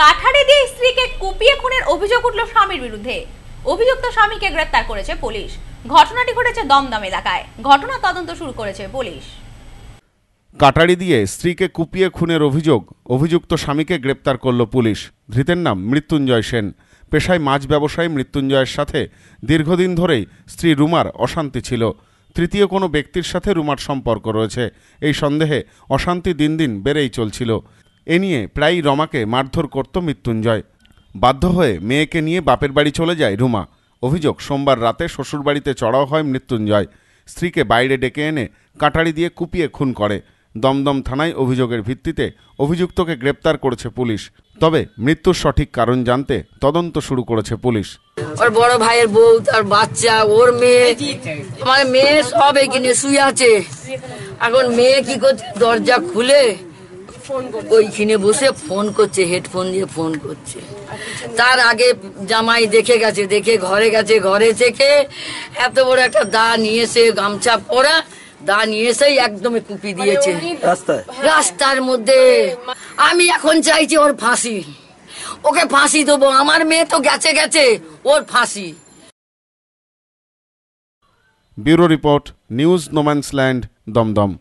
কাঠারে দিয়ে স্ত্রীকে কুপিয়ে খুনের অভিযোগ উঠল স্বামীর বিরুদ্ধে অভিযুক্ত স্বামীকে গ্রেপ্তার করেছে পুলিশ ঘটনাটি ঘটেছে দমদম এলাকায় ঘটনা তদন্ত শুরু করেছে পুলিশ কাটারি দিয়ে স্ত্রীকে কুপিয়ে খুনের অভিযোগ অভিযুক্ত স্বামীকে গ্রেপ্তার করল পুলিশ ধৃতের নাম মৃত্যুঞ্জয় সেন পেশায় মাছ ব্যবসায়ী মৃত্যুঞ্জয়ের সাথে দীর্ঘদিন ধরেই স্ত্রী রুমার অশান্তি ছিল তৃতীয় কোনো ব্যক্তির সাথে রুমার সম্পর্ক রয়েছে এই সন্দেহে অশান্তি দিন দিন বেড়েই চলছিল এ নিয়ে প্রায়ই রমাকে মারধর করত মৃত্যুঞ্জয় বাধ্য হয়ে মেয়েকে নিয়ে বাপের বাড়ি চলে যায় রুমা অভিযোগ সোমবার রাতে শ্বশুরবাড়িতে চড়াও হয় মৃত্যুঞ্জয় স্ত্রীকে বাইরে ডেকে এনে কাটারি দিয়ে কুপিয়ে খুন করে দমদম থানায় অভিযোগের ভিত্তিতে অভিযুক্তকে গ্রেপ্তার করেছে পুলিশ তবে মৃত্যুর সঠিক কারণ জানতে তদন্ত শুরু করেছে পুলিশ ওর বড় ভাইয়ের বউ তার বাচ্চা ওর মেয়ে আমার মেয়ে সব এখানে শুয়ে আছে এখন মেয়ে কি করছে দরজা খুলে ওইখানে বসে ফোন করছে হেডফোন দিয়ে ফোন করছে তার আগে জামাই দেখে গেছে দেখে ঘরে গেছে ঘরে থেকে এত বড় একটা দা নিয়েছে গামছা পরা দা নিয়ে এসেই একদমই কুপি মানে দিয়েছে রাস্তার মধ্যে আমি এখন চাইছি ওর ফাঁসি ওকে ফাঁসি দেবো আমার মেয়ে তো গেছে গেছে ওর ফাঁসি bureau report news no man's land Dumdum